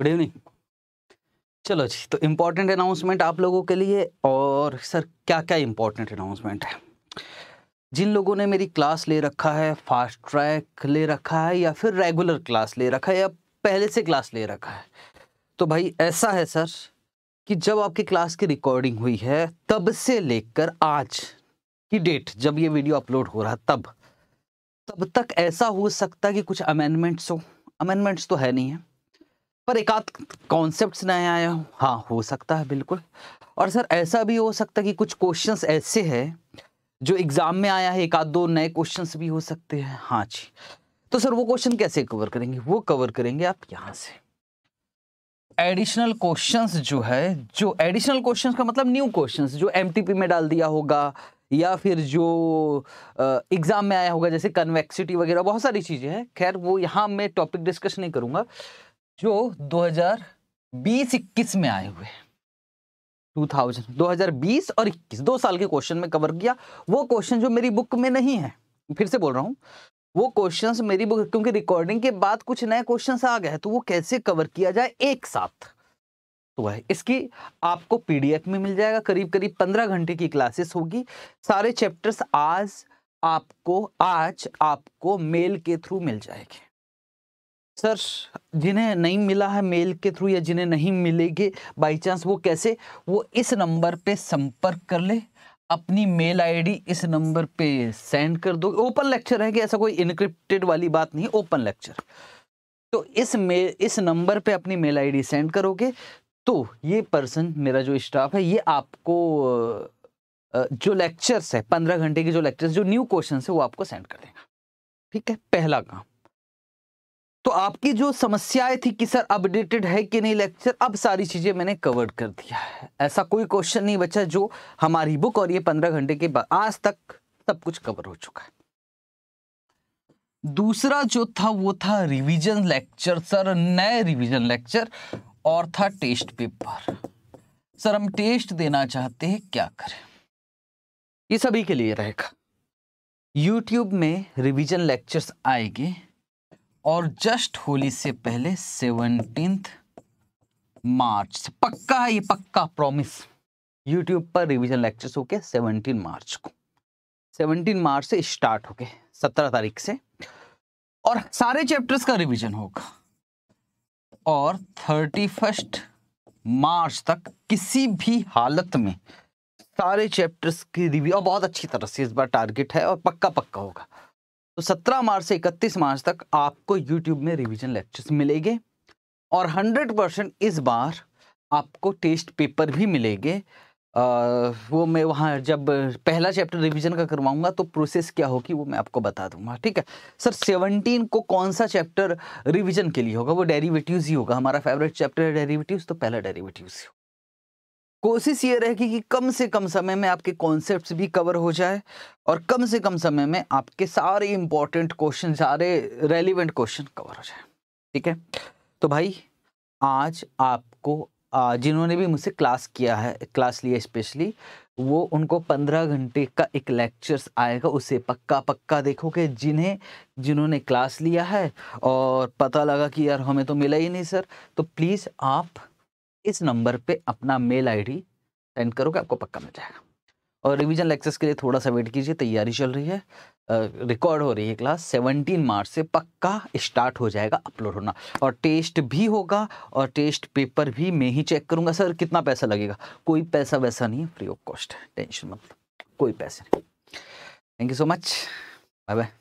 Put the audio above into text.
good evening चलो जी तो important announcement आप लोगों के लिए और सर क्या क्या इम्पोर्टेंट अनाउंसमेंट है जिन लोगों ने मेरी क्लास ले रखा है फास्ट ट्रैक ले रखा है या फिर रेगुलर क्लास ले रखा है या पहले से क्लास ले रखा है तो भाई ऐसा है सर कि जब आपकी क्लास की रिकॉर्डिंग हुई है तब से लेकर आज की डेट जब ये वीडियो अपलोड हो रहा तब तब तक ऐसा हो सकता है कि कुछ अमेंडमेंट्स हो अमेंडमेंट्स तो है नहीं है पर एक आध कॉन्सेप्ट नए आए हों हाँ हो सकता है बिल्कुल और सर ऐसा भी हो सकता है कि कुछ क्वेश्चंस ऐसे हैं जो एग्ज़ाम में आया है एक आध दो नए क्वेश्चंस भी हो सकते हैं हाँ जी तो सर वो क्वेश्चन कैसे कवर करेंगे वो कवर करेंगे आप यहाँ से एडिशनल क्वेश्चंस जो है जो एडिशनल क्वेश्चंस का मतलब न्यू क्वेश्चंस जो एमटीपी में डाल दिया होगा या फिर जो एग्ज़ाम में आया होगा जैसे कन्वेक्सिटी वगैरह बहुत सारी चीज़ें हैं खैर वो यहाँ मैं टॉपिक डिस्कस नहीं करूँगा जो 2020-21 में आए हुए 2000 2020 और 21 दो साल के क्वेश्चन में कवर किया वो क्वेश्चन जो मेरी बुक में नहीं है फिर से बोल रहा हूँ वो क्वेश्चंस मेरी बुक क्योंकि रिकॉर्डिंग के बाद कुछ नए क्वेश्चंस आ गए तो वो कैसे कवर किया जाए एक साथ तो है इसकी आपको पीडीएफ में मिल जाएगा करीब करीब पंद्रह घंटे की क्लासेस होगी सारे चैप्टर्स आज आपको आज आपको मेल के थ्रू मिल जाएंगे सर जिन्हें नहीं मिला है मेल के थ्रू या जिन्हें नहीं मिलेगी बाय चांस वो कैसे वो इस नंबर पे संपर्क कर ले अपनी मेल आईडी इस नंबर पे सेंड कर दो ओपन लेक्चर है कि ऐसा कोई इनक्रिप्टेड वाली बात नहीं ओपन लेक्चर तो इस मेल इस नंबर पे अपनी मेल आईडी सेंड करोगे तो ये पर्सन मेरा जो स्टाफ है ये आपको जो लेक्चर्स है पंद्रह घंटे के जो लेक्चर्स जो न्यू क्वेश्चन है वो आपको सेंड कर देगा ठीक है पहला काम तो आपकी जो समस्याएं थी कि सर अपडेटेड है कि नहीं लेक्चर अब सारी चीज़ें मैंने कवर कर दिया है ऐसा कोई क्वेश्चन नहीं बचा जो हमारी बुक और ये पंद्रह घंटे के बाद आज तक सब कुछ कवर हो चुका है दूसरा जो था वो था रिवीजन लेक्चर सर नए रिवीजन लेक्चर और था टेस्ट पेपर सर हम टेस्ट देना चाहते हैं क्या करें ये सभी के लिए रहेगा यूट्यूब में रिवीजन लेक्चर्स आएंगे और जस्ट होली से पहले सेवनटीन मार्च पक्का है ये पक्का प्रॉमिस यूट्यूब पर रिवीजन लेक्चर्स होके सेवनटीन मार्च को सेवनटीन मार्च से स्टार्ट हो सत्रह तारीख से और सारे चैप्टर्स का रिवीजन होगा और थर्टी फर्स्ट मार्च तक किसी भी हालत में सारे चैप्टर्स की रिव्यू और बहुत अच्छी तरह से इस बार टारगेट है और पक्का पक्का होगा तो 17 मार्च से 31 मार्च तक आपको यूट्यूब में रिविजन लेक्चर्स मिलेंगे और 100 परसेंट इस बार आपको टेस्ट पेपर भी मिलेंगे वो मैं वहाँ जब पहला चैप्टर रिवीजन का करवाऊंगा तो प्रोसेस क्या होगी वो मैं आपको बता दूंगा ठीक है सर सेवनटीन को कौन सा चैप्टर रिवीजन के लिए होगा वो डेरिवेटिव्स ही होगा हमारा फेवरेट चैप्टर है डेरीवेटिव तो पहला डेरीवेटिव ही होगा कोशिश ये रहेगी कि कम से कम समय में आपके कॉन्सेप्ट्स भी कवर हो जाए और कम से कम समय में आपके सारे इंपॉर्टेंट क्वेश्चन सारे रेलिवेंट क्वेश्चन कवर हो जाए ठीक है तो भाई आज आपको जिन्होंने भी मुझसे क्लास किया है क्लास लिया स्पेशली वो उनको पंद्रह घंटे का एक लेक्चर्स आएगा उसे पक्का पक्का देखो कि जिन्हें जिन्होंने क्लास लिया है और पता लगा कि यार हमें तो मिला ही नहीं सर तो प्लीज़ आप इस नंबर पे अपना मेल आईडी सेंड करोगे आपको पक्का मिल जाएगा और रिवीजन लेक्चर्स के लिए थोड़ा सा वेट कीजिए तैयारी चल रही है रिकॉर्ड हो रही है क्लास 17 मार्च से पक्का स्टार्ट हो जाएगा अपलोड होना और टेस्ट भी होगा और टेस्ट पेपर भी मैं ही चेक करूँगा सर कितना पैसा लगेगा कोई पैसा वैसा नहीं है फ्री ऑफ कॉस्ट टेंशन मतलब कोई पैसे नहीं thank you so much bye bye